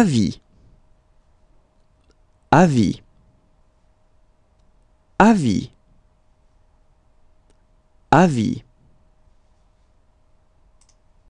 avis, avis, avis, avis.